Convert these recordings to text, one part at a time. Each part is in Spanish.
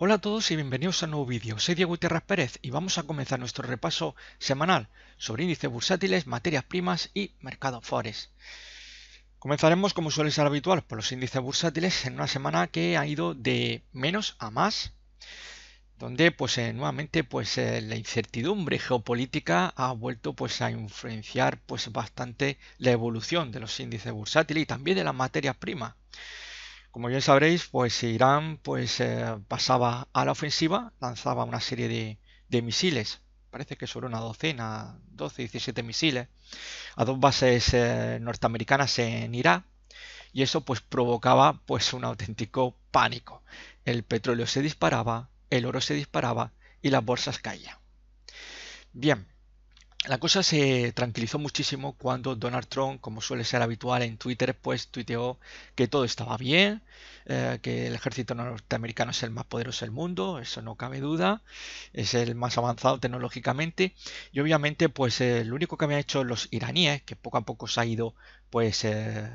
Hola a todos y bienvenidos a un nuevo vídeo. Soy Diego Terras Pérez y vamos a comenzar nuestro repaso semanal sobre índices bursátiles, materias primas y mercado forex. Comenzaremos como suele ser habitual por los índices bursátiles en una semana que ha ido de menos a más, donde pues eh, nuevamente pues eh, la incertidumbre geopolítica ha vuelto pues a influenciar pues bastante la evolución de los índices bursátiles y también de las materias primas. Como bien sabréis, pues Irán pues, eh, pasaba a la ofensiva, lanzaba una serie de, misiles, parece que solo una docena, 12, 17 misiles, a dos bases eh, norteamericanas en Irak, y eso pues provocaba pues un auténtico pánico. El petróleo se disparaba, el oro se disparaba y las bolsas caían. Bien, la cosa se tranquilizó muchísimo cuando Donald Trump, como suele ser habitual en Twitter, pues tuiteó que todo estaba bien, eh, que el ejército norteamericano es el más poderoso del mundo, eso no cabe duda, es el más avanzado tecnológicamente y obviamente pues eh, lo único que me han hecho los iraníes, que poco a poco se ha ido pues eh,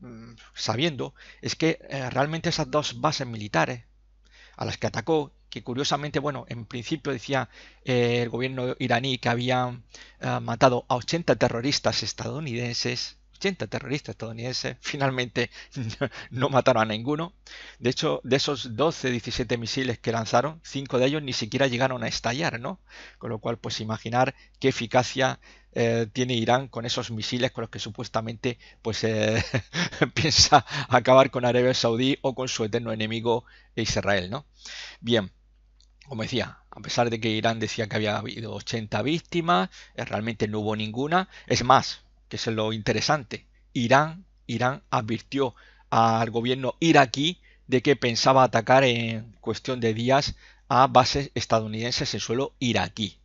mm, sabiendo, es que realmente esas dos bases militares a las que atacó que curiosamente, bueno, en principio decía eh, el gobierno iraní que habían eh, matado a 80 terroristas estadounidenses. 80 terroristas estadounidenses, finalmente no mataron a ninguno. De hecho, de esos 12, 17 misiles que lanzaron, 5 de ellos ni siquiera llegaron a estallar, ¿no? Con lo cual, pues imaginar qué eficacia eh, tiene Irán con esos misiles con los que supuestamente pues piensa acabar con Arabia Saudí o con su eterno enemigo Israel, ¿no? Bien, como decía, a pesar de que Irán decía que había habido 80 víctimas, eh, realmente no hubo ninguna. Es más, que es lo interesante, Irán, Irán advirtió al gobierno iraquí de que pensaba atacar en cuestión de días a bases estadounidenses en suelo iraquí.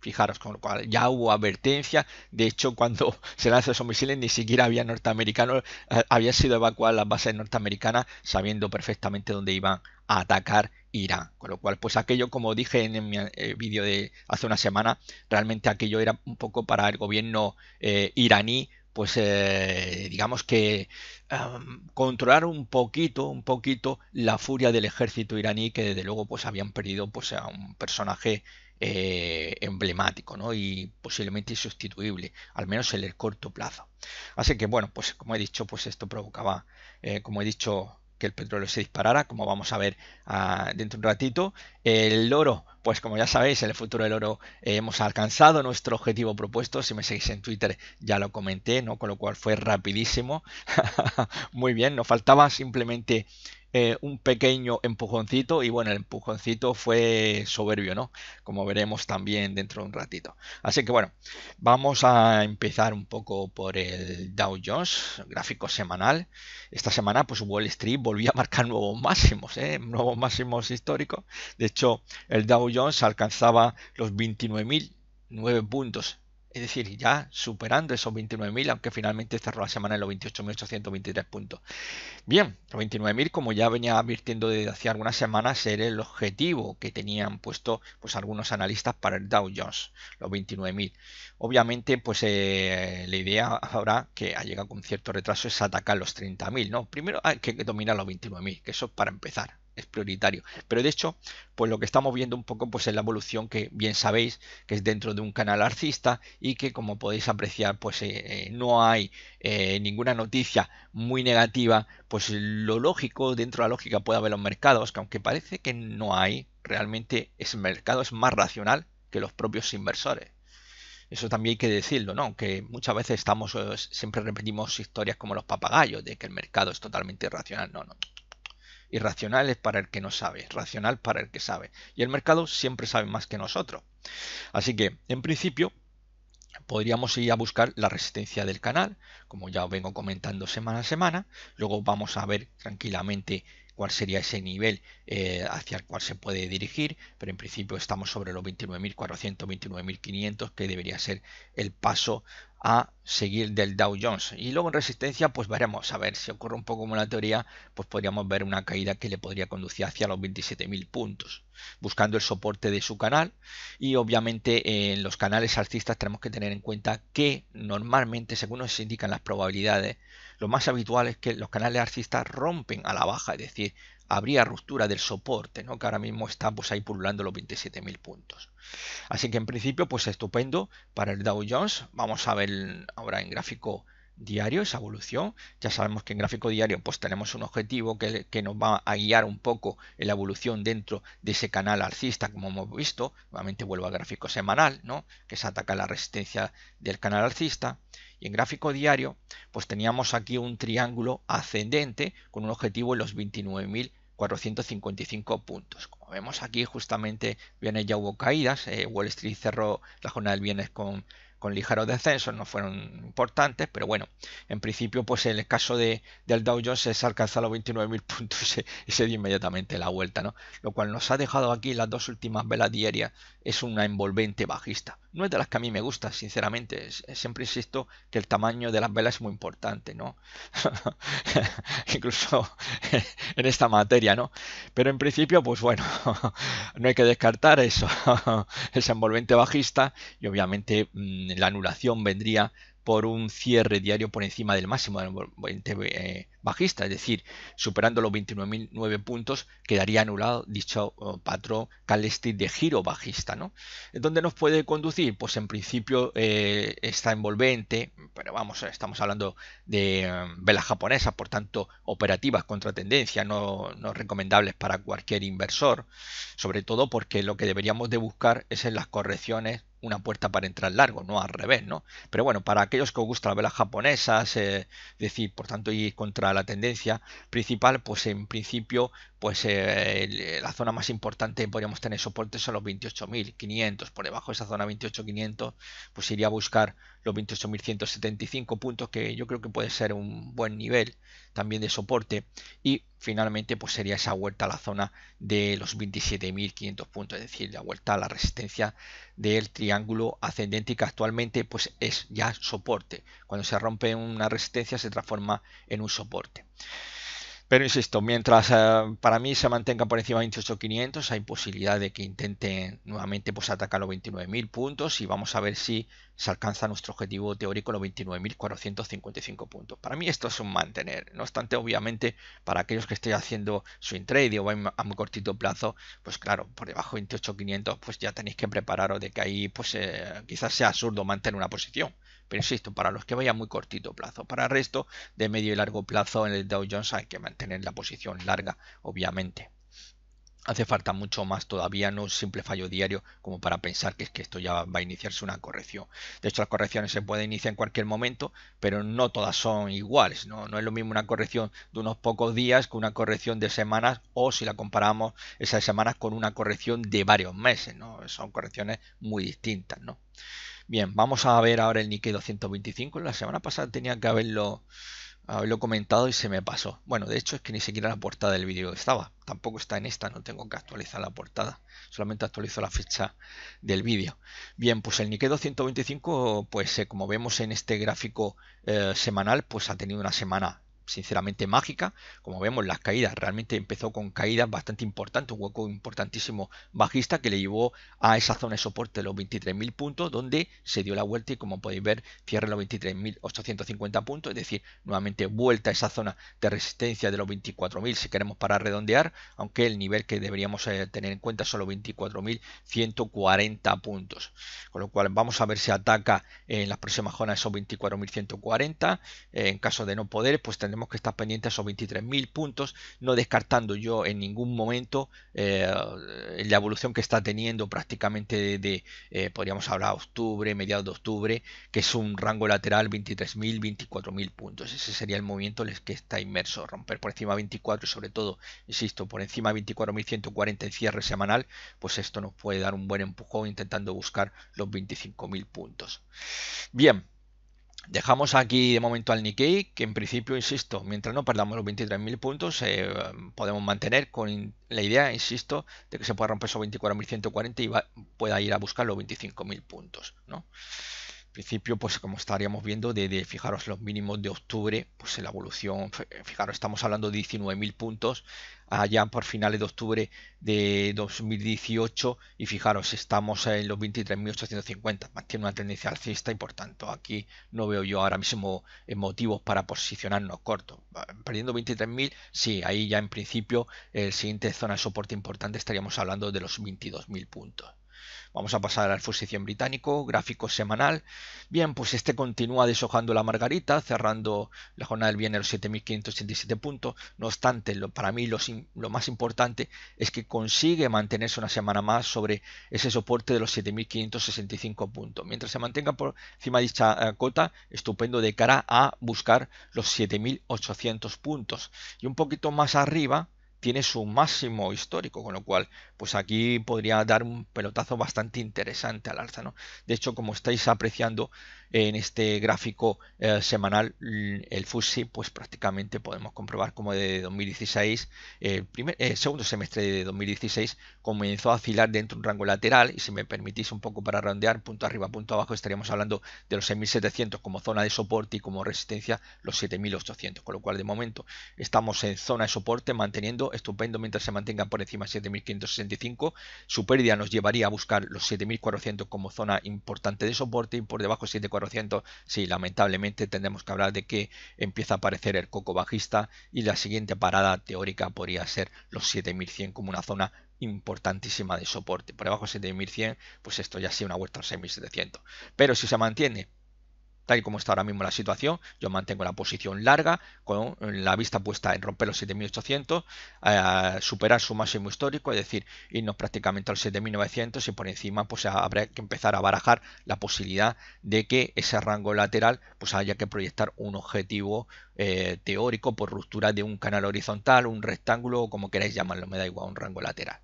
Fijaros, con lo cual ya hubo advertencia. De hecho, cuando se lanzó esos misiles, ni siquiera había norteamericanos, eh, Había sido evacuadas las bases norteamericanas, sabiendo perfectamente dónde iban a atacar Irán. Con lo cual, pues aquello, como dije en mi eh, vídeo de hace una semana, realmente aquello era un poco para el gobierno eh, iraní, pues eh, digamos que controlar un poquito, un poquito la furia del ejército iraní, que desde luego pues habían perdido pues a un personaje emblemático ¿no? y posiblemente insustituible, al menos en el corto plazo. Así que bueno, pues como he dicho, pues esto provocaba, como he dicho, que el petróleo se disparara, como vamos a ver ah, dentro de un ratito. El oro pues como ya sabéis, en el futuro del oro eh, hemos alcanzado nuestro objetivo propuesto. Si me seguís en Twitter ya lo comenté, ¿no? Con lo cual fue rapidísimo. Muy bien, nos faltaba simplemente eh, un pequeño empujoncito y bueno, el empujoncito fue soberbio, ¿no? Como veremos también dentro de un ratito. Así que bueno, vamos a empezar un poco por el Dow Jones, gráfico semanal. Esta semana pues Wall Street volvió a marcar nuevos máximos, ¿eh? nuevos máximos históricos. De hecho, el Dow Jones alcanzaba los 29.009 puntos. Es decir, ya superando esos 29.000, aunque finalmente cerró la semana en los 28.823 puntos. Bien, los 29.000, como ya venía advirtiendo desde hace algunas semanas, era el objetivo que tenían puesto pues, algunos analistas para el Dow Jones, los 29.000. Obviamente, pues eh, la idea ahora, que ha llegado con cierto retraso, es atacar los 30.000, ¿no? Primero hay que dominar los 29.000, que eso es para empezar es prioritario. Pero de hecho, pues lo que estamos viendo un poco pues es la evolución que bien sabéis que es dentro de un canal arcista y que como podéis apreciar pues eh, eh, no hay eh, ninguna noticia muy negativa, pues lo lógico dentro de la lógica puede haber los mercados que aunque parece que no hay, realmente ese mercado es más racional que los propios inversores. Eso también hay que decirlo, ¿no? Que muchas veces estamos, siempre repetimos historias como los papagayos, de que el mercado es totalmente irracional. No, no, Irracional es para el que no sabe, racional para el que sabe. Y el mercado siempre sabe más que nosotros. Así que, en principio, podríamos ir a buscar la resistencia del canal, como ya os vengo comentando semana a semana. Luego vamos a ver tranquilamente cuál sería ese nivel eh, hacia el cual se puede dirigir, pero en principio estamos sobre los 29.400, 29.500, que debería ser el paso a seguir del Dow Jones. Y luego en resistencia, pues veremos, a ver si ocurre un poco como la teoría, pues podríamos ver una caída que le podría conducir hacia los 27.000 puntos, buscando el soporte de su canal. Y obviamente en los canales alcistas tenemos que tener en cuenta que normalmente, según nos indican las probabilidades, lo más habitual es que los canales alcistas rompen a la baja, es decir, habría ruptura del soporte, ¿no? que ahora mismo está pues, ahí pululando los 27.000 puntos. Así que en principio, pues estupendo para el Dow Jones. Vamos a ver ahora en gráfico diario esa evolución. Ya sabemos que en gráfico diario pues tenemos un objetivo que, nos va a guiar un poco en la evolución dentro de ese canal alcista como hemos visto. Nuevamente vuelvo al gráfico semanal, ¿no? Que se ataca la resistencia del canal alcista. Y en gráfico diario pues teníamos aquí un triángulo ascendente con un objetivo en los 29.000 455 puntos. Como vemos aquí, justamente viene ya hubo caídas. Eh, Wall Street cerró la jornada del viernes con, ligeros descensos, no fueron importantes, pero bueno, en principio, pues en el caso del Dow Jones se alcanza los 29.000 puntos y se, dio inmediatamente la vuelta, ¿no? Lo cual nos ha dejado aquí las dos últimas velas diarias es una envolvente bajista. No es de las que a mí me gusta, sinceramente. Siempre insisto que el tamaño de las velas es muy importante, ¿no? Incluso en esta materia, ¿no? Pero en principio, pues bueno, no hay que descartar eso, esa envolvente bajista y obviamente mm, la anulación vendría por un cierre diario por encima del máximo de envolvente eh, bajista, es decir, superando los 29.009 puntos quedaría anulado dicho oh, patrón Candlestick de giro bajista. ¿no? ¿Dónde nos puede conducir? Pues en principio eh, está envolvente, pero vamos, estamos hablando de mm, velas japonesas, por tanto operativas contra tendencia, no, recomendables para cualquier inversor, sobre todo porque lo que deberíamos de buscar es en las correcciones una puerta para entrar largo, no al revés, ¿no? Pero bueno, para aquellos que os gustan las velas japonesas, eh, es decir, por tanto ir contra la tendencia principal, pues en principio pues eh, eh, la zona más importante podríamos tener soporte son los 28.500. Por debajo de esa zona 28.500, pues iría a buscar los 28.175 puntos, que yo creo que puede ser un buen nivel también de soporte. Y finalmente, pues sería esa vuelta a la zona de los 27.500 puntos, es decir, la vuelta a la resistencia del triángulo ascendente que actualmente pues es ya soporte. Cuando se rompe una resistencia se transforma en un soporte. Pero insisto, mientras ah, para mí se mantenga por encima de 28.500, hay posibilidad de que intenten nuevamente pues, atacar los 29.000 puntos y vamos a ver si se alcanza nuestro objetivo teórico, los 29.455 puntos. Para mí esto es un mantener. No obstante, obviamente, para aquellos que estén haciendo su trade o a muy cortito plazo, pues claro, por debajo de 28.500, pues ya tenéis que prepararos de que ahí pues, eh, quizás sea absurdo mantener una posición. Pero insisto, para los que vayan muy cortito plazo. Para el resto, de medio y largo plazo en el Dow Jones hay que mantener la posición larga, obviamente. Hace falta mucho más todavía, no un simple fallo diario como para pensar que es que esto ya va a iniciarse una corrección. De hecho, las correcciones se pueden iniciar en cualquier momento, pero no todas son iguales. ¿no? no es lo mismo una corrección de unos pocos días que una corrección de semanas o si la comparamos esas semanas con una corrección de varios meses. ¿no? Son correcciones muy distintas. ¿no? Bien, vamos a ver ahora el Nikkei 225. La semana pasada tenía que haberlo, comentado y se me pasó. Bueno, de hecho es que ni siquiera la portada del vídeo estaba. Tampoco está en esta, no tengo que actualizar la portada. Solamente actualizo la fecha del vídeo. Bien, pues el Nikkei 225, pues eh, como vemos en este gráfico eh, semanal, pues ha tenido una semana sinceramente mágica. Como vemos, las caídas realmente empezó con caídas bastante importantes, un hueco importantísimo bajista que le llevó a esa zona de soporte de los 23.000 puntos, donde se dio la vuelta y como podéis ver, cierra los 23.850 puntos, es decir, nuevamente vuelta a esa zona de resistencia de los 24.000 si queremos para redondear, aunque el nivel que deberíamos eh, tener en cuenta son los 24.140 puntos. Con lo cual vamos a ver si ataca en las próximas zonas esos 24.140. en caso de no poder, pues tendremos que está pendiente a esos 23.000 puntos, no descartando yo en ningún momento eh, la evolución que está teniendo prácticamente de, eh, podríamos hablar, octubre, mediados de octubre, que es un rango lateral 23.000, 24.000 puntos. Ese sería el movimiento en el que está inmerso, romper por encima 24 y sobre todo, insisto, por encima 24.140 en cierre semanal, pues esto nos puede dar un buen empujón intentando buscar los 25.000 puntos. Bien, Dejamos aquí de momento al Nikkei, que en principio, insisto, mientras no perdamos los 23.000 puntos, eh, podemos mantener con la idea, insisto, de que se pueda romper esos 24.140 y pueda ir a buscar los 25.000 puntos. ¿no? principio, pues como estaríamos viendo, de, fijaros los mínimos de octubre, pues en la evolución, fijaros, estamos hablando de 19.000 puntos allá por finales de octubre de 2018 y fijaros, estamos en los 23.850, mantiene una tendencia alcista y por tanto aquí no veo yo ahora mismo motivos para posicionarnos corto. Perdiendo 23.000, sí, ahí ya en principio el siguiente zona de soporte importante estaríamos hablando de los 22.000 puntos. Vamos a pasar al fusición británico, gráfico semanal. Bien, pues este continúa deshojando la margarita, cerrando la jornada del viernes los 7.587 puntos. No obstante, para mí lo, más importante es que consigue mantenerse una semana más sobre ese soporte de los 7.565 puntos. Mientras se mantenga por encima de dicha eh, cota, estupendo de cara a buscar los 7.800 puntos. Y un poquito más arriba tiene su máximo histórico, con lo cual pues aquí podría dar un pelotazo bastante interesante al alza. De hecho, como estáis apreciando en este gráfico eh, semanal, mm, el FUSI, pues prácticamente podemos comprobar como de 2016, el, primer, eh, segundo semestre de 2016 comenzó a afilar dentro de un rango lateral y si me permitís un poco para rondear punto arriba, punto abajo, estaríamos hablando de los 6.700 como zona de soporte y como resistencia los 7.800, con lo cual de momento estamos en zona de soporte manteniendo estupendo mientras se mantenga por encima 7.560 su pérdida nos llevaría a buscar los 7400 como zona importante de soporte y por debajo de 7400, si lamentablemente tendremos que hablar de que empieza a aparecer el coco bajista y la siguiente parada teórica podría ser los 7100 como una zona importantísima de soporte. Por debajo de 7100, pues esto ya sea una vuelta a los 6700. Pero si se mantiene Tal y como está ahora mismo la situación, yo mantengo la posición larga, con la vista puesta en romper los 7800, a eh, superar su máximo histórico, es decir, irnos prácticamente al 7900 y por encima pues habrá que empezar a barajar la posibilidad de que ese rango lateral pues haya que proyectar un objetivo eh, teórico por ruptura de un canal horizontal, un rectángulo o como queráis llamarlo, me da igual, un rango lateral.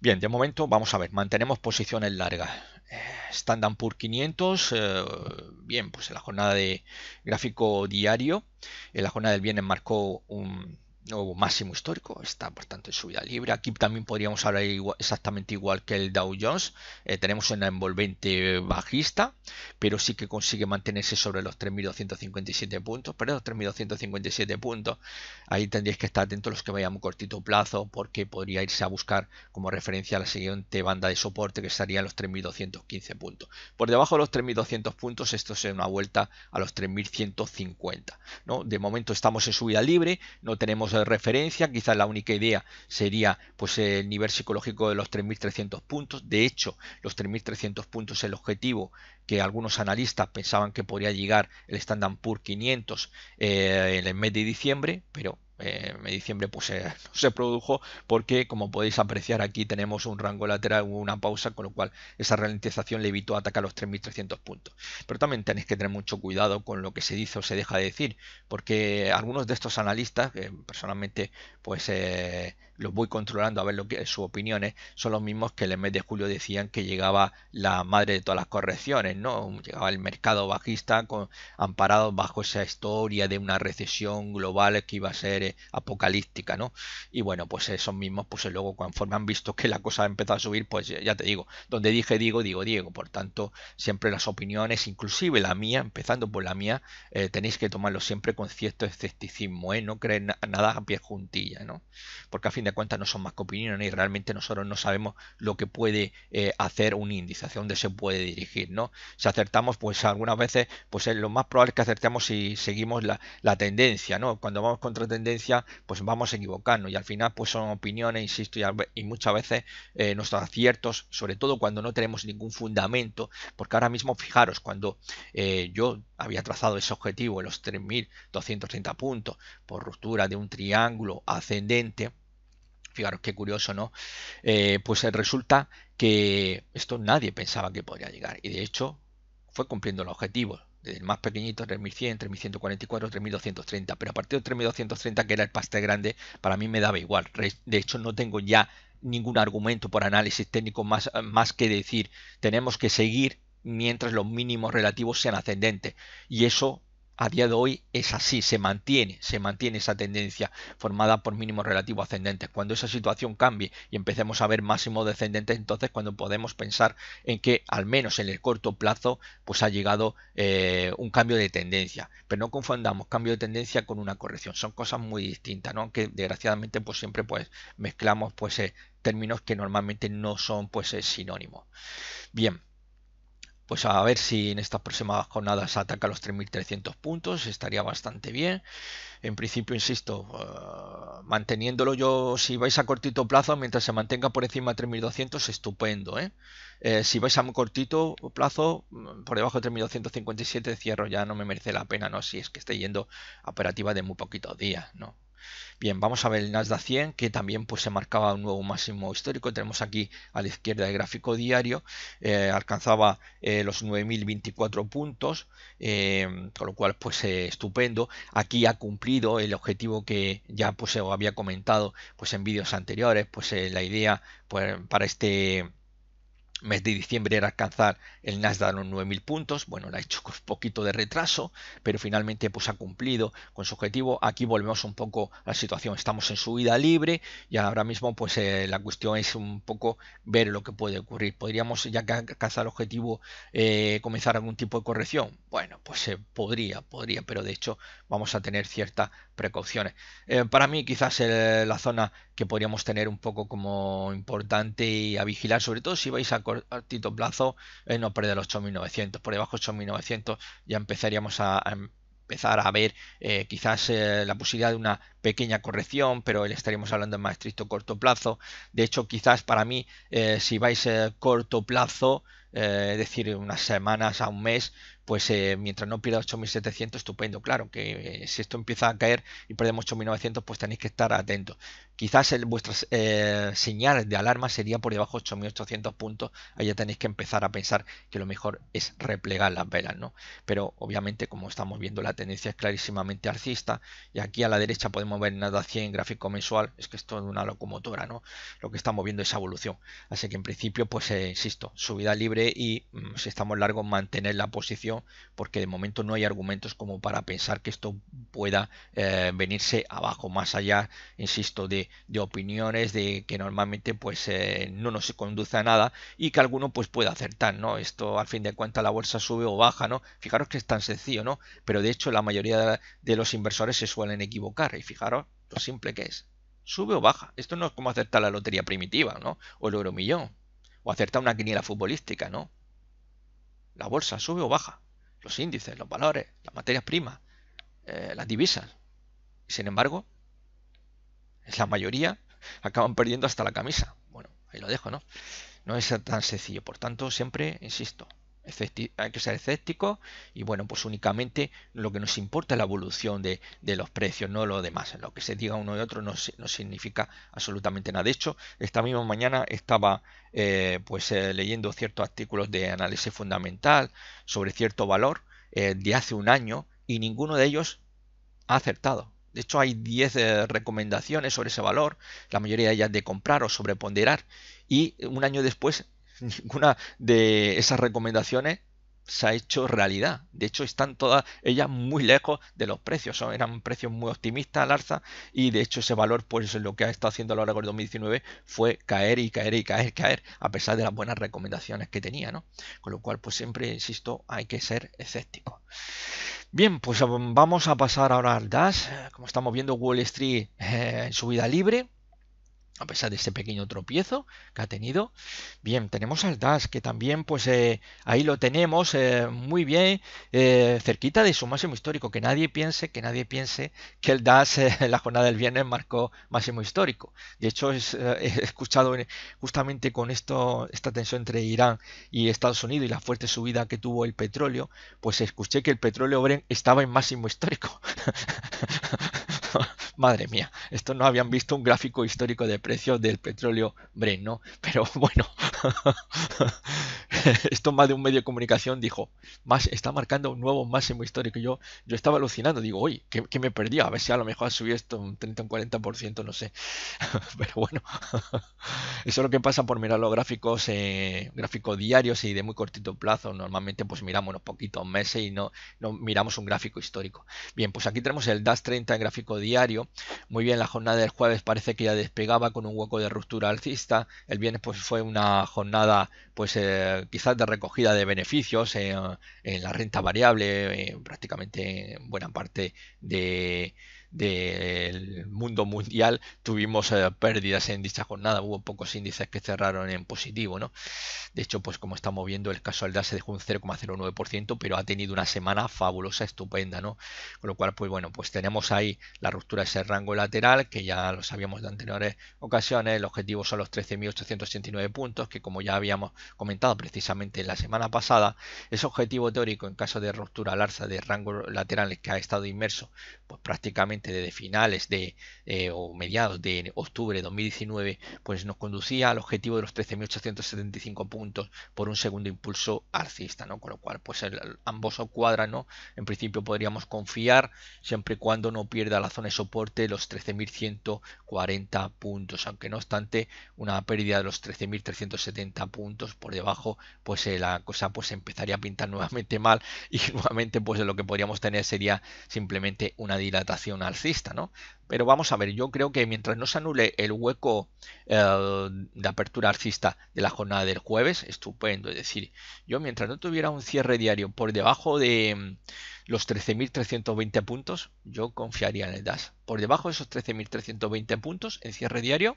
Bien, de momento vamos a ver, mantenemos posiciones largas. Standard por 500, eh, bien, pues en la jornada de gráfico diario, en la jornada del viernes marcó un, nuevo máximo histórico, está por tanto en subida libre. Aquí también podríamos hablar exactamente igual que el Dow Jones, eh, tenemos una envolvente bajista, pero sí que consigue mantenerse sobre los 3.257 puntos, pero los 3.257 puntos, ahí tendríais que estar atentos los que vayan a un cortito plazo, porque podría irse a buscar como referencia la siguiente banda de soporte que estarían los 3.215 puntos. Por debajo de los 3.200 puntos, esto es una vuelta a los 3.150. ¿no? De momento estamos en subida libre, no tenemos de referencia, quizás la única idea sería pues el nivel psicológico de los 3.300 puntos. De hecho, los 3.300 puntos es el objetivo que algunos analistas pensaban que podría llegar el Standard Poor's 500 eh, en el mes de diciembre, pero eh, diciembre pues no se produjo porque como podéis apreciar aquí tenemos un rango lateral, una pausa, con lo cual esa ralentización le evitó atacar los 3.300 puntos. Pero también tenéis que tener mucho cuidado con lo que se dice o se deja de decir, porque algunos de estos analistas, que personalmente pues eh, los voy controlando a ver lo que sus opiniones son los mismos que en el mes de julio decían que llegaba la madre de todas las correcciones, ¿no? Llegaba el mercado bajista con, amparado bajo esa historia de una recesión global que iba a ser eh, apocalíptica, ¿no? Y bueno, pues esos mismos, pues luego conforme han visto que la cosa ha empezado a subir, pues ya te digo, donde dije digo, digo Diego, por tanto, siempre las opiniones, inclusive la mía, empezando por la mía, eh, tenéis que tomarlo siempre con cierto escepticismo, No creen nada a pie juntillo. Porque a fin de cuentas no son más que opiniones y realmente nosotros no sabemos lo que puede eh, hacer un índice, hacia dónde se puede dirigir, ¿no? Si acertamos, pues algunas veces, pues es lo más probable que acertemos si seguimos la, tendencia, ¿no? Cuando vamos contra tendencia, pues vamos a equivocarnos y al final, pues son opiniones, insisto, y, muchas veces eh, nuestros aciertos, sobre todo cuando no tenemos ningún fundamento, porque ahora mismo, fijaros, cuando eh, yo había trazado ese objetivo, los 3.230 puntos, por ruptura de un triángulo a ascendente, fijaros qué curioso, ¿no? Eh, pues resulta que esto nadie pensaba que podría llegar y de hecho fue cumpliendo los objetivos. Desde el más pequeñito, 3100, 3144, 3230. Pero a partir de 3230, que era el pastel grande, para mí me daba igual. De hecho, no tengo ya ningún argumento por análisis técnico más, más que decir, tenemos que seguir mientras los mínimos relativos sean ascendentes. Y eso a día de hoy es así, se mantiene, se mantiene esa tendencia formada por mínimos relativos ascendentes. Cuando esa situación cambie y empecemos a ver máximos descendentes, entonces cuando podemos pensar en que al menos en el corto plazo pues ha llegado eh, un cambio de tendencia. Pero no confundamos cambio de tendencia con una corrección, son cosas muy distintas, ¿no? Aunque desgraciadamente pues siempre pues mezclamos pues eh, términos que normalmente no son pues eh, sinónimos. Bien pues a ver si en estas próximas jornadas ataca los 3.300 puntos, estaría bastante bien. En principio, insisto, eh, manteniéndolo yo, si vais a cortito plazo, mientras se mantenga por encima de 3.200, estupendo. ¿eh? ¿eh? si vais a cortito plazo, mm, por debajo de 3.257 cierro, ya no me merece la pena, ¿no? Si es que estoy yendo operativa de muy poquitos días, ¿no? Bien, vamos a ver el Nasdaq 100 que también pues, se marcaba un nuevo máximo histórico. Tenemos aquí a la izquierda el gráfico diario, eh, alcanzaba eh, los 9.024 puntos, em, con lo cual pues eh, estupendo. Aquí ha cumplido el objetivo que ya pues, había comentado pues, en vídeos anteriores, pues la idea pues, para este mes de diciembre era alcanzar el Nasdaq en los 9.000 puntos. Bueno, lo ha hecho con un poquito de retraso, pero finalmente pues ha cumplido con su objetivo. Aquí volvemos un poco a la situación. Estamos en subida libre y ahora mismo pues eh, la cuestión es un poco ver lo que puede ocurrir. Podríamos ya que alcanzar el objetivo eh, comenzar algún tipo de corrección. Bueno, pues se podría, podría, pero de hecho vamos a tener cierta precauciones. Eh, para mí quizás eh, la zona que podríamos tener un poco como importante y a vigilar, sobre todo si vais a corto plazo, no perder los 8.900. Por debajo de 8.900 ya empezaríamos a, empezar a ver eh, quizás la posibilidad de una pequeña corrección, pero le estaríamos hablando en más estricto corto plazo. De hecho, quizás para mí, si vais a corto plazo, es decir, unas semanas a un mes, pues eh, mientras no pierda 8.700, estupendo. Claro que eh, si esto empieza a caer y perdemos 8.900, pues tenéis que estar atentos. Quizás el, vuestras eh, señales de alarma sería por debajo de 8.800 puntos. Ahí ya tenéis que empezar a pensar que lo mejor es replegar las velas, ¿no? Pero obviamente, como estamos viendo, la tendencia es clarísimamente alcista. Y aquí a la derecha podemos ver nada 100 gráfico mensual. Es que esto es una locomotora, ¿no? Lo que estamos viendo es evolución. Así que en principio, pues eh, insisto, subida libre y mm, si estamos largos, mantener la posición, porque de momento no hay argumentos como para pensar que esto pueda eh, venirse abajo, más allá, insisto, de de opiniones de que normalmente pues eh, no nos conduce a nada y que alguno pues puede acertar, ¿no? Esto al fin de cuentas la bolsa sube o baja, ¿no? Fijaros que es tan sencillo, ¿no? Pero de hecho la mayoría de los inversores se suelen equivocar y fijaros lo simple que es. Sube o baja. Esto no es como acertar la lotería primitiva, ¿no? O el millón O acertar una quiniela futbolística, ¿no? La bolsa sube o baja. Los índices, los valores, las materias primas, eh, las divisas. Sin embargo, la mayoría acaban perdiendo hasta la camisa. Bueno, ahí lo dejo, ¿no? No es tan sencillo. Por tanto, siempre, insisto, hay que ser escéptico y bueno, pues únicamente lo que nos importa es la evolución de, los precios, no lo demás. Lo que se diga uno de otro no, significa absolutamente nada. De hecho, esta misma mañana estaba eh, pues eh, leyendo ciertos artículos de análisis fundamental sobre cierto valor eh, de hace un año y ninguno de ellos ha acertado. De hecho, hay 10 eh, recomendaciones sobre ese valor, la mayoría de ellas de comprar o sobreponderar. Y un año después, ninguna de esas recomendaciones se ha hecho realidad. De hecho, están todas ellas muy lejos de los precios. eran precios muy optimistas al alza y de hecho ese valor, pues lo que ha estado haciendo a lo largo del 2019 fue caer y caer y caer, y caer, a pesar de las buenas recomendaciones que tenía, ¿no? Con lo cual, pues siempre, insisto, hay que ser escéptico. Bien, pues mm, vamos a pasar ahora al Dash, eh, Como estamos viendo, Wall Street eh, en en subida libre a pesar de ese pequeño tropiezo que ha tenido. Bien, tenemos al DAS, que también, pues eh, ahí lo tenemos eh, muy bien, eh, cerquita de su máximo histórico. Que nadie piense, que nadie piense que el DAS en la jornada del viernes marcó máximo histórico. De hecho, he escuchado justamente con esto, esta tensión entre Irán y Estados Unidos y la fuerte subida que tuvo el petróleo, pues escuché que el petróleo Bren estaba en máximo histórico. Madre mía, esto no habían visto un gráfico histórico de precio del petróleo Brent, ¿no? Pero bueno, esto más de un medio de comunicación dijo, más, está marcando un nuevo máximo histórico. Yo, yo estaba alucinando, digo, hoy ¿qué, me perdí? A ver si a lo mejor ha subido esto un 30, un 40%, no sé. Pero bueno, eso es lo que pasa por mirar los gráficos, eh, gráficos diarios y de muy cortito plazo. Normalmente pues miramos unos poquitos meses y no, no miramos un gráfico histórico. Bien, pues aquí tenemos el DAS 30 en gráfico diario. Muy bien, la jornada del jueves parece que ya despegaba con un hueco de ruptura alcista. El viernes pues, fue una jornada pues eh, quizás de recogida de beneficios eh, en, la renta variable, eh, prácticamente buena parte de del mundo mundial tuvimos eh, pérdidas en dicha jornada, hubo pocos índices que cerraron en positivo, ¿no? De hecho, pues como estamos viendo, el caso DAS se dejó un 0,09%, pero ha tenido una semana fabulosa, estupenda, ¿no? Con lo cual, pues bueno, pues tenemos ahí la ruptura de ese rango lateral, que ya lo sabíamos de anteriores ocasiones, el objetivo son los 13.889 puntos, que como ya habíamos comentado precisamente la semana pasada, ese objetivo teórico en caso de ruptura al alza de rango lateral que ha estado inmerso, pues prácticamente de finales de eh, o mediados de octubre de 2019, pues nos conducía al objetivo de los 13.875 puntos por un segundo impulso alcista, ¿no? Con lo cual, pues el, ambos cuadran, ¿no? En principio podríamos confiar siempre y cuando no pierda la zona de soporte los 13.140 puntos, aunque no obstante una pérdida de los 13.370 puntos por debajo, pues eh, la cosa pues empezaría a pintar nuevamente mal y nuevamente pues lo que podríamos tener sería simplemente una dilatación arcista, ¿no? Pero vamos a ver, yo creo que mientras no se anule el hueco eh, de apertura alcista de la jornada del jueves, estupendo. Es decir, yo mientras no tuviera un cierre diario por debajo de mm, los 13.320 puntos, yo confiaría en el DAS. Por debajo de esos 13.320 puntos en cierre diario,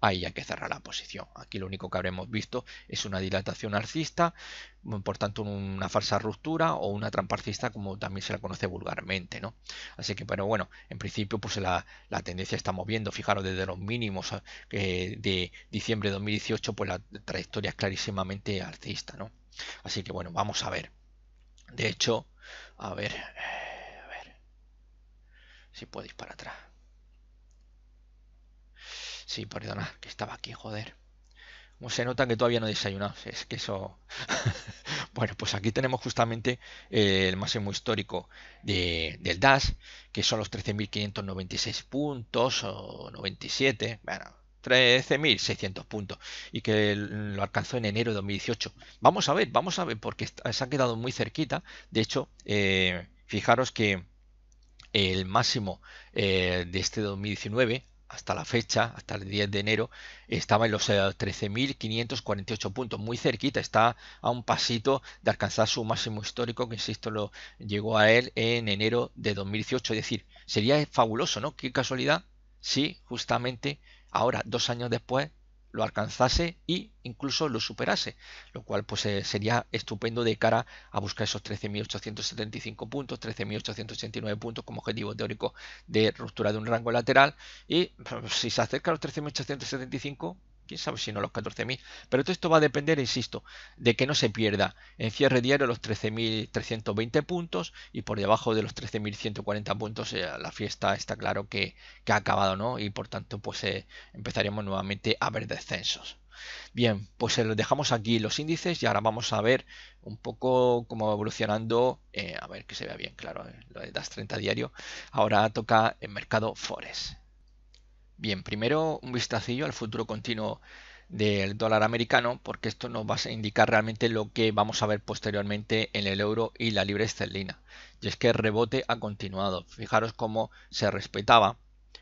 ahí hay que cerrar la posición. Aquí lo único que habremos visto es una dilatación alcista, mm, por tanto una falsa ruptura o una trampa alcista como también se la conoce vulgarmente. ¿no? Así que, pero bueno, en principio pues la, tendencia está moviendo, fijaros desde los mínimos ah, de diciembre de 2018 pues la trayectoria es clarísimamente alcista. ¿no? Así que bueno, vamos a ver. De hecho, a ver, eh, a ver si podéis para atrás. Sí, perdona, que estaba aquí, joder. Como se nota que todavía no he desayunado, es que eso... bueno, pues aquí tenemos justamente eh, el máximo histórico del DAS, que son los 13.596 puntos o 97, bueno, 13.600 puntos, y que lo alcanzó en enero de 2018. Vamos a ver, vamos a ver, porque se ha quedado muy cerquita. De hecho, eh, fijaros que el máximo eh, de este 2019 hasta la fecha, hasta el 10 de enero, estaba en los 13.548 eh, puntos, muy cerquita, está a un pasito de alcanzar su máximo histórico, que insisto, lo llegó a él en enero de 2018. Es decir, sería fabuloso, ¿no? Qué casualidad, Si justamente ahora, dos años después, lo alcanzase e incluso lo superase, lo cual pues eh, sería estupendo de cara a buscar esos 13.875 puntos, 13.889 puntos como objetivo teórico de ruptura de un rango lateral y si se acerca a los 13.875 quién sabe si no los 14.000. Pero todo esto va a depender, insisto, de que no se pierda en cierre diario los 13.320 puntos y por debajo de los 13.140 puntos eh, la fiesta está claro que, ha acabado, ¿no? Y por tanto, pues eh, empezaremos nuevamente a ver descensos. Bien, pues eh, dejamos aquí los índices y ahora vamos a ver un poco cómo va evolucionando, a ver que se vea bien, claro, lo de DAS 30 diario. Ahora toca el mercado Forex. Bien, primero un vistacillo al futuro continuo del dólar americano, porque esto nos va a indicar realmente lo que vamos a ver posteriormente en el euro y la libre esterlina. Y es que el rebote ha continuado. Fijaros cómo se respetaba.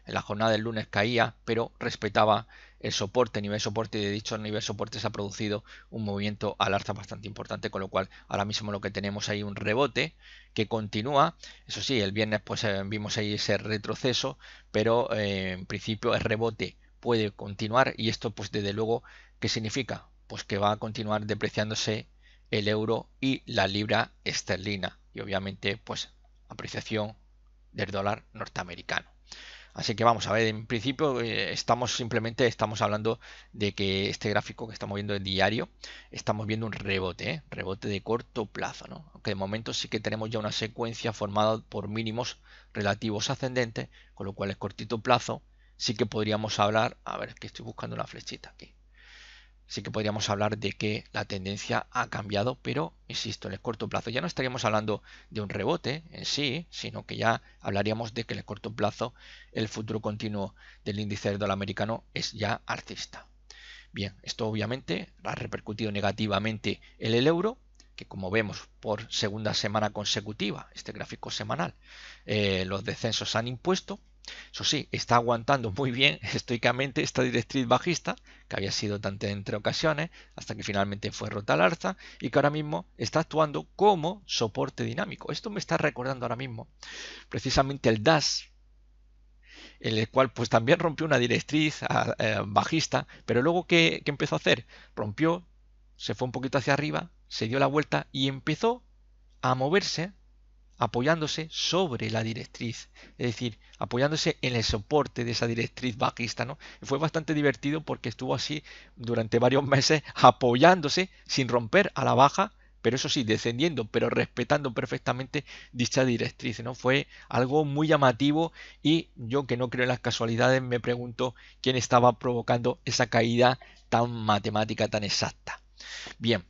En la jornada del lunes caía, pero respetaba el soporte, nivel soporte, y de dicho nivel soporte se ha producido un movimiento al alza bastante importante, con lo cual ahora mismo lo que tenemos ahí un rebote que continúa. Eso sí, el viernes pues eh, vimos ahí ese retroceso, pero eh, en principio el rebote puede continuar y esto pues desde luego, ¿qué significa? Pues que va a continuar depreciándose el euro y la libra esterlina y obviamente pues apreciación del dólar norteamericano. Así que vamos a ver, en principio eh, estamos simplemente estamos hablando de que este gráfico que estamos viendo en diario, estamos viendo un rebote, ¿eh? rebote de corto plazo, ¿no? Aunque de momento sí que tenemos ya una secuencia formada por mínimos relativos ascendentes, con lo cual es cortito plazo, sí que podríamos hablar, a ver, que estoy buscando una flechita aquí sí que podríamos hablar de que la tendencia ha cambiado, pero insisto, en el corto plazo ya no estaríamos hablando de un rebote en sí, sino que ya hablaríamos de que en el corto plazo el futuro continuo del índice del dólar americano es ya alcista. Bien, esto obviamente ha repercutido negativamente en el euro, que como vemos por segunda semana consecutiva, este gráfico semanal, eh, los descensos han impuesto, eso sí, está aguantando muy bien estoicamente esta directriz bajista, que había sido tanto entre ocasiones, hasta que finalmente fue rota al alza, y que ahora mismo está actuando como soporte dinámico. Esto me está recordando ahora mismo precisamente el DAS, en el cual pues también rompió una directriz eh, bajista, pero luego que empezó a hacer? Rompió, se fue un poquito hacia arriba, se dio la vuelta y empezó a moverse apoyándose sobre la directriz, es decir, apoyándose en el soporte de esa directriz bajista, ¿no? Fue bastante divertido porque estuvo así durante varios meses apoyándose sin romper a la baja, pero eso sí, descendiendo, pero respetando perfectamente dicha directriz, ¿no? Fue algo muy llamativo y yo que no creo en las casualidades me pregunto quién estaba provocando esa caída tan matemática, tan exacta. Bien,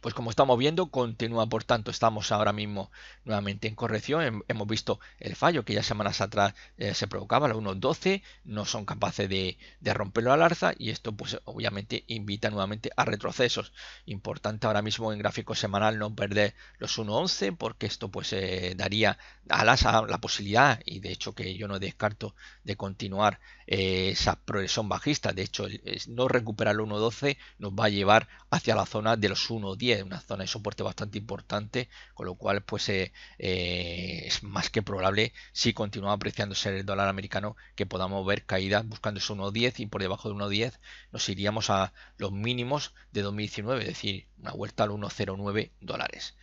pues como estamos viendo, continúa, por tanto, estamos ahora mismo nuevamente en corrección. Hemos visto el fallo que ya semanas atrás eh, se provocaba, los 1.12, no son capaces de, de, romperlo al alza y esto pues obviamente invita nuevamente a retrocesos. Importante ahora mismo en gráfico semanal no perder los 1.11 porque esto pues eh, daría a la, a la posibilidad y de hecho que yo no descarto de continuar eh, esa progresión bajista. De hecho, no recuperar el 1.12 nos va a llevar hacia la zona de los 1.10, una zona de soporte bastante importante, con lo cual pues eh, eh, es más que probable si continúa apreciándose el dólar americano que podamos ver caídas buscando ese 1.10 y por debajo de 1.10 nos iríamos a los mínimos de 2019, es decir, una vuelta al 1.09 dólares.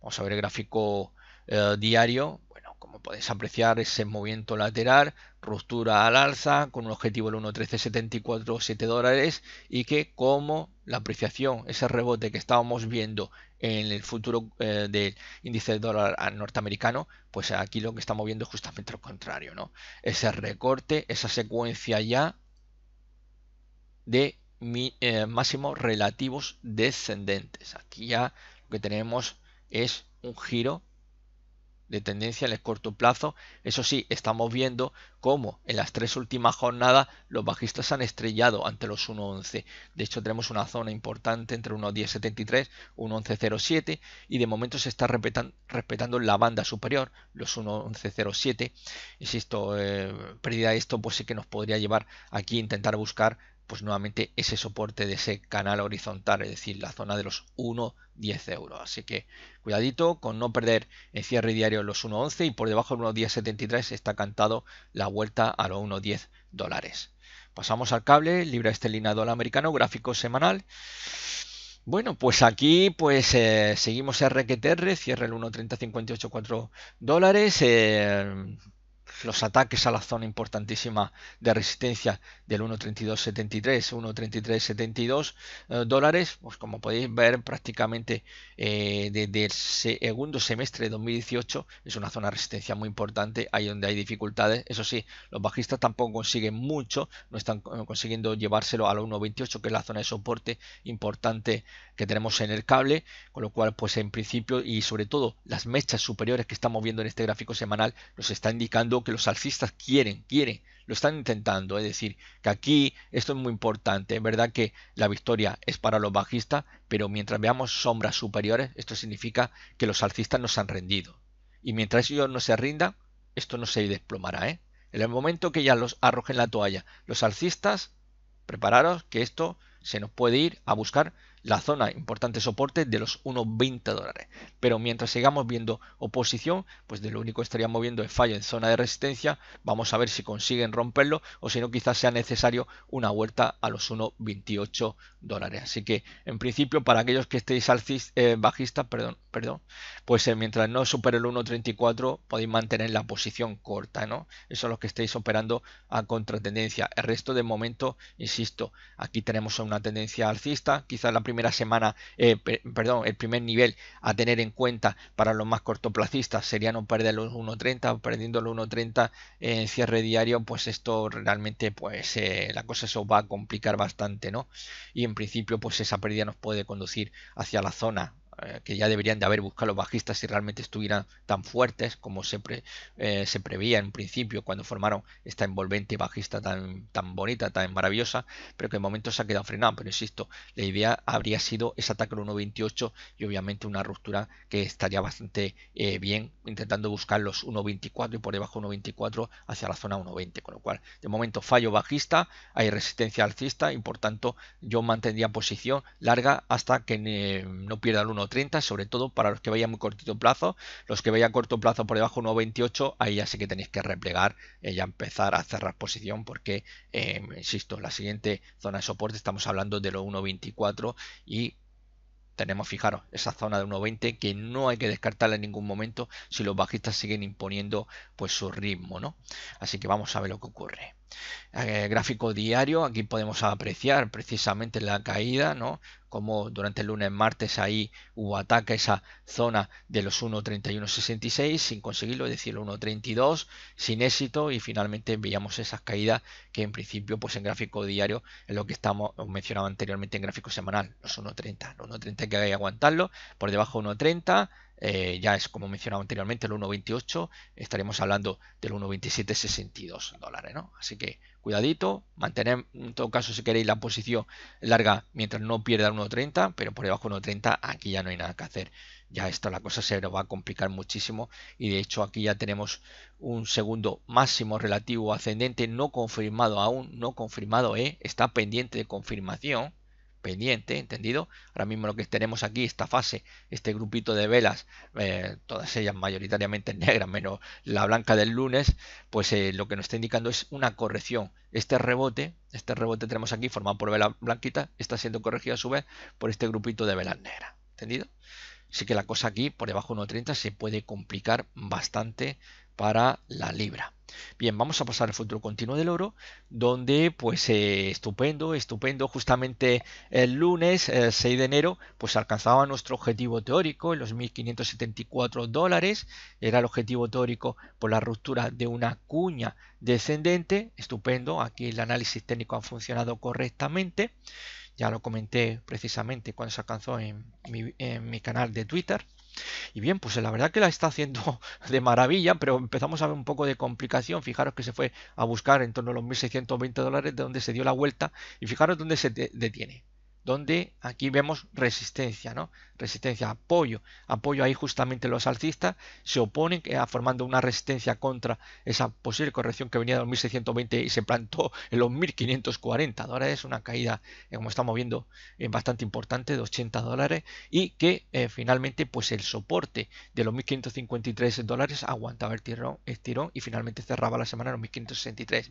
Vamos a ver el gráfico eh, diario. Bueno, como podéis apreciar, ese movimiento lateral, ruptura al alza, con un objetivo del 1.1374.7 dólares y que como la apreciación, ese rebote que estábamos viendo en el futuro eh, del índice de dólar norteamericano, pues aquí lo que estamos viendo es justamente lo contrario, ¿no? Ese recorte, esa secuencia ya de eh, máximos relativos descendentes. Aquí ya lo que tenemos es un giro de tendencia en el corto plazo. Eso sí, estamos viendo cómo en las tres últimas jornadas los bajistas han estrellado ante los 1.11. De hecho, tenemos una zona importante entre 1.1073, 1.1107 y de momento se está respetando la banda superior, los 1.1107. Insisto, eh, pérdida de esto pues sí que nos podría llevar aquí a intentar buscar pues nuevamente ese soporte de ese canal horizontal, es decir, la zona de los 1 10 euros. Así que cuidadito con no perder el cierre diario en los 1.11 y por debajo de 1.1073 está cantado la vuelta a los 1.10 dólares. Pasamos al cable, libra esterlina dólar americano, gráfico semanal. Bueno, pues aquí pues eh, seguimos RQTR, cierre el 1.3058.4 dólares. Eh, los ataques a la zona importantísima de resistencia del 1.3273, 1.3372 eh, dólares, pues como podéis ver prácticamente eh, desde el segundo semestre de 2018 es una zona de resistencia muy importante, ahí donde hay dificultades, eso sí, los bajistas tampoco consiguen mucho, no están eh, consiguiendo llevárselo a al 1.28 que es la zona de soporte importante que tenemos en el cable, con lo cual pues en principio y sobre todo las mechas superiores que estamos viendo en este gráfico semanal nos está indicando que los alcistas quieren, quieren, lo están intentando. Es decir, que aquí esto es muy importante. Es verdad que la victoria es para los bajistas, pero mientras veamos sombras superiores, esto significa que los alcistas no se han rendido. Y mientras ellos no se rindan, esto no se desplomará. ¿eh? En el momento que ya los arrojen la toalla, los alcistas, prepararos que esto se nos puede ir a buscar la zona importante soporte de los 1,20 dólares. Pero mientras sigamos viendo oposición, pues de lo único que moviendo es fallo en zona de resistencia. Vamos a ver si consiguen romperlo o si no, quizás sea necesario una vuelta a los 1,28 dólares. Así que en principio, para aquellos que estéis eh, bajistas, perdón, perdón, pues eh, mientras no supere el 1,34 podéis mantener la posición corta, ¿no? Esos los que estéis operando a contratendencia. El resto de momento, insisto, aquí tenemos una tendencia alcista, quizás la primera primera semana, eh, perdón, el primer nivel a tener en cuenta para los más cortoplacistas sería no perder los 1.30, perdiendo los 1.30 en cierre diario, pues esto realmente, pues eh, la cosa se va a complicar bastante, ¿no? Y en principio, pues esa pérdida nos puede conducir hacia la zona eh, que ya deberían de haber buscado los bajistas si realmente estuvieran tan fuertes como siempre eh, se preveía en principio cuando formaron esta envolvente bajista tan, tan bonita, tan maravillosa, pero que de momento se ha quedado frenada. Pero insisto, la idea habría sido ese ataque al 1.28 y obviamente una ruptura que estaría bastante eh, bien intentando buscar los 1.24 y por debajo 1.24 hacia la zona 1.20, con lo cual de momento fallo bajista, hay resistencia alcista y por tanto yo mantendría posición larga hasta que no pierda el 30 sobre todo para los que vayan muy cortito plazo. Los que vayan a corto plazo por debajo 1.28, ahí ya sé que tenéis que replegar y eh, ya empezar a cerrar posición porque, em, insisto, la siguiente zona de soporte estamos hablando de los 1.24 y tenemos, fijaros, esa zona de 1.20 que no hay que descartarla en ningún momento si los bajistas siguen imponiendo pues su ritmo, ¿no? Así que vamos a ver lo que ocurre. Eh, gráfico diario, aquí podemos apreciar precisamente la caída, ¿no? Como durante el lunes, martes ahí hubo ataque a esa zona de los 1.31.66 sin conseguirlo, es decir, 1.32 sin éxito y finalmente veíamos esas caídas que en principio pues en gráfico diario es lo que estamos mencionado anteriormente en gráfico semanal, los 1.30, los 1.30 que hay que aguantarlo, por debajo 1.30 eh, ya es como mencionaba anteriormente el 1,28, estaremos hablando del 1,2762 dólares, Así que cuidadito, mantener en todo caso si queréis la posición larga mientras no pierda el 1,30, pero por debajo del 1,30 aquí ya no hay nada que hacer. Ya esto la cosa se nos va a complicar muchísimo y de hecho aquí ya tenemos un segundo máximo relativo ascendente no confirmado aún, no confirmado, ¿eh? está pendiente de confirmación pendiente, ¿entendido? Ahora mismo lo que tenemos aquí, esta fase, este grupito de velas, eh, todas ellas mayoritariamente negras, menos la blanca del lunes, pues eh, lo que nos está indicando es una corrección. Este rebote, este rebote tenemos aquí formado por vela blanquita, está siendo corregido a su vez por este grupito de velas negras, ¿entendido? Así que la cosa aquí, por debajo de 1.30, se puede complicar bastante para la libra. Bien, vamos a pasar al futuro continuo del oro, donde pues eh, estupendo, estupendo, justamente el lunes 6 eh, de enero pues alcanzaba nuestro objetivo teórico en los 1.574 dólares, era el objetivo teórico por la ruptura de una cuña descendente, estupendo, aquí el análisis técnico ha funcionado correctamente, ya lo comenté precisamente cuando se alcanzó en mi canal de Twitter. Y bien, pues la verdad que la está haciendo de maravilla, pero empezamos a ver un poco de complicación. Fijaros que se fue a buscar en torno a los 1.620 dólares de donde se dio la vuelta y fijaros dónde se detiene. Donde aquí vemos resistencia, ¿no? resistencia apoyo, apoyo ahí justamente los alcistas se oponen eh, formando una resistencia contra esa posible corrección que venía de los 1620 y se plantó en los 1540 dólares, una caída eh, como estamos viendo eh, bastante importante de 80 dólares y que finalmente pues el soporte de los 1553 dólares aguantaba el tirón, y finalmente cerraba la semana en los 1563.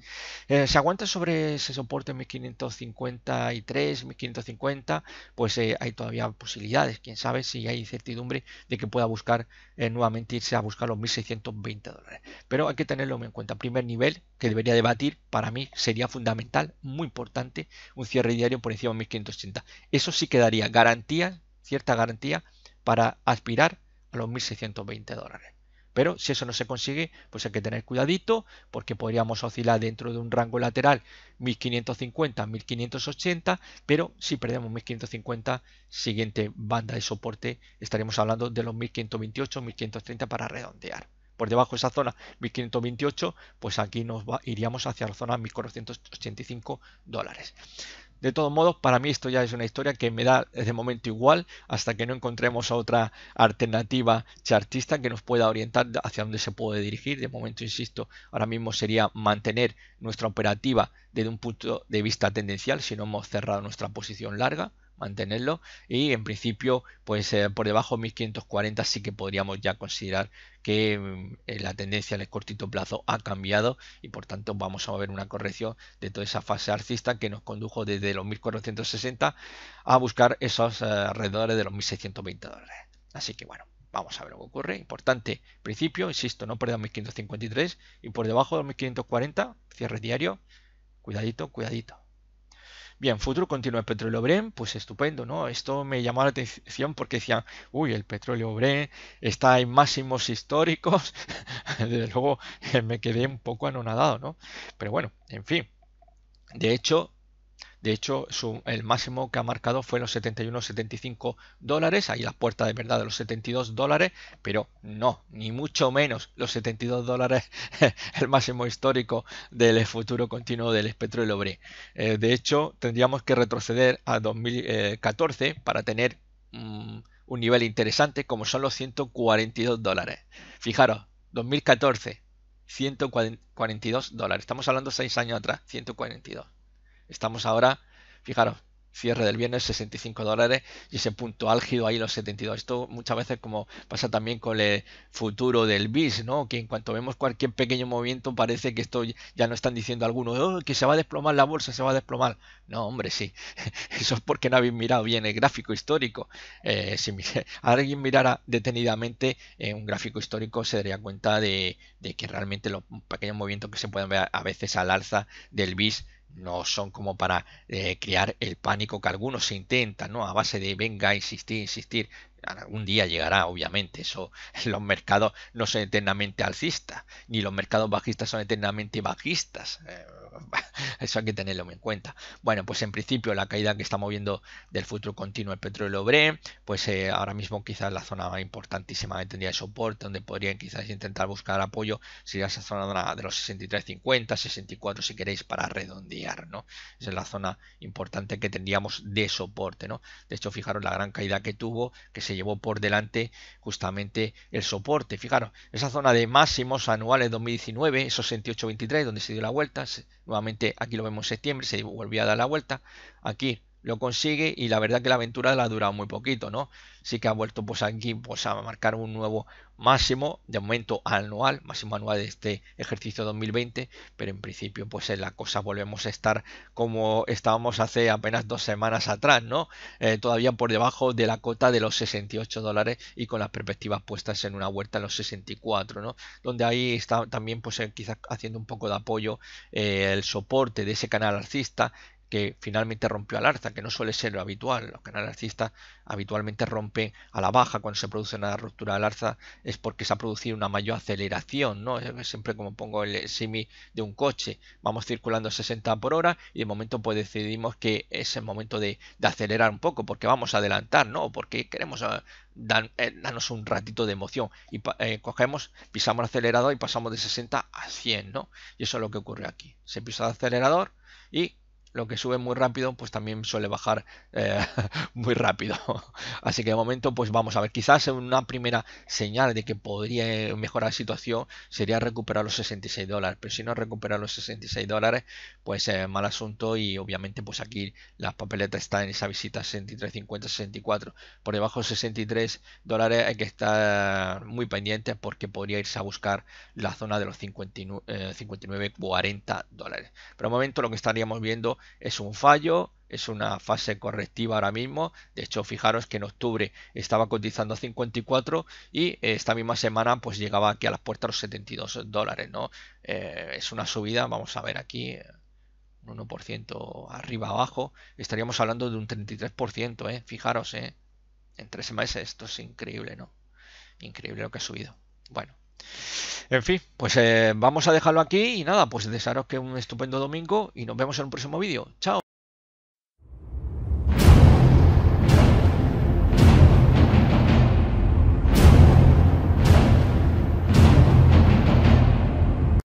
se aguanta sobre ese soporte en 1553, 1550, pues hay todavía posibilidades, que sabe si hay incertidumbre de que pueda buscar eh, nuevamente irse a buscar los 1620 dólares. Pero hay que tenerlo en cuenta. Primer nivel que debería debatir, para mí sería fundamental, muy importante, un cierre diario por encima de 1580. Eso sí que daría garantía, cierta garantía, para aspirar a los 1620 dólares. Pero si eso no se consigue, pues hay que tener cuidadito porque podríamos oscilar dentro de un rango lateral 1550, 1580, pero si perdemos 1550, siguiente banda de soporte, estaríamos hablando de los 1528, 1530 para redondear por debajo de esa zona 1528, pues aquí nos iríamos hacia la zona 1485 dólares. De todos modos, para mí esto ya es una historia que me da de momento igual hasta que no encontremos otra alternativa chartista que nos pueda orientar hacia dónde se puede dirigir. De momento, insisto, ahora mismo sería mantener nuestra operativa desde un punto de vista tendencial si no hemos cerrado nuestra posición larga mantenerlo y en principio pues eh, por debajo de 1540 sí que podríamos ya considerar que mm, la tendencia en el cortito plazo ha cambiado y por tanto vamos a ver una corrección de toda esa fase alcista que nos condujo desde los 1460 a buscar esos eh, alrededores de los 1620 dólares. Así que bueno, vamos a ver lo que ocurre. Importante, principio, insisto, no perdamos 1553 y por debajo de 1540, cierre diario, cuidadito, cuidadito. Bien, futuro continuo el petróleo Bren, pues estupendo, ¿no? Esto me llamó la atención porque decía, uy, el petróleo Bren está en máximos históricos. Desde luego me quedé un poco anonadado, ¿no? Pero bueno, en fin. De hecho, de hecho, el máximo que ha marcado fue los 71-75 dólares, ahí la puerta de verdad de los 72 dólares, pero no, ni mucho menos los 72 dólares, el máximo histórico del futuro continuo del espectro de Eh, de hecho, tendríamos que retroceder a 2014 para tener mm, un nivel interesante como son los 142 dólares. Fijaros, 2014, 142 dólares. Estamos hablando 6 años atrás, 142. Estamos ahora, fijaros, cierre del viernes 65 dólares y ese punto álgido ahí los 72. Esto muchas veces como pasa también con el futuro del BIS, ¿no? Que en cuanto vemos cualquier pequeño movimiento parece que esto ya no están diciendo algunos oh, que se va a desplomar la bolsa, se va a desplomar. No, hombre, sí. Eso es porque no habéis mirado bien el gráfico histórico. Eh, si alguien mirara detenidamente eh, un gráfico histórico se daría cuenta de, de que realmente los pequeños movimientos que se pueden ver a veces al alza del BIS no son como para eh, crear el pánico que algunos intentan, ¿no? A base de venga, insistir, insistir, un día llegará, obviamente. Eso, los mercados no son eternamente alcistas, ni los mercados bajistas son eternamente bajistas. Eh, eso hay que tenerlo en cuenta. Bueno, pues en principio la caída que estamos viendo del futuro continuo del petróleo Bre, pues eh, ahora mismo quizás la zona más importantísima que tendría de soporte, donde podrían quizás intentar buscar apoyo, sería esa zona de los 63.50, 64 si queréis para redondear, ¿no? Esa es la zona importante que tendríamos de soporte, ¿no? De hecho, fijaros la gran caída que tuvo, que se llevó por delante justamente el soporte. Fijaros, esa zona de máximos anuales 2019, esos 68.23, donde se dio la vuelta, nuevamente aquí lo vemos en septiembre, se volvió a dar la vuelta, aquí lo consigue y la verdad que la aventura la ha durado muy poquito, ¿no? Sí que ha vuelto pues aquí pues a marcar un nuevo máximo de aumento anual, máximo anual de este ejercicio 2020, pero en principio pues en la cosa volvemos a estar como estábamos hace apenas dos semanas atrás, ¿no? Eh, todavía por debajo de la cota de los 68 dólares y con las perspectivas puestas en una vuelta a los 64, ¿no? Donde ahí está también pues eh, quizás haciendo un poco de apoyo eh, el soporte de ese canal alcista que finalmente rompió al alza, que no suele ser lo habitual. Los canales alcistas habitualmente rompen a la baja cuando se produce una ruptura al alza, es porque se ha producido una mayor aceleración, ¿no? siempre como pongo el semi de un coche, vamos circulando a 60 por hora y de momento pues decidimos que es el momento de, acelerar un poco, porque vamos a adelantar, ¿no? Porque queremos eh, eh, darnos un ratito de emoción. Y eh, cogemos, pisamos el acelerador y pasamos de 60 a 100, ¿no? Y eso es lo que ocurre aquí. Se pisa el acelerador y lo que sube muy rápido, pues también suele bajar eh, muy rápido. Así que de momento, pues vamos a ver, quizás una primera señal de que podría mejorar la situación sería recuperar los 66 dólares, pero si no recupera los 66 dólares, pues eh, mal asunto y obviamente pues aquí las papeletas están en esa visita 63.50, 64. Por debajo de 63 dólares hay que estar muy pendiente. porque podría irse a buscar la zona de los 59, 59 40 dólares. Pero de momento lo que estaríamos viendo es un fallo, es una fase correctiva ahora mismo. De hecho, fijaros que en octubre estaba cotizando a 54 y eh, esta misma semana pues llegaba aquí a las puertas los 72 dólares, ¿no? Eh, es una subida, vamos a ver aquí, un 1% arriba abajo, estaríamos hablando de un 33%, ¿eh? Fijaros, ¿eh? En tres meses esto es increíble, ¿no? Increíble lo que ha subido. Bueno. En fin, pues eh, vamos a dejarlo aquí y nada, pues desearos que un estupendo domingo y nos vemos en un próximo vídeo. Chao.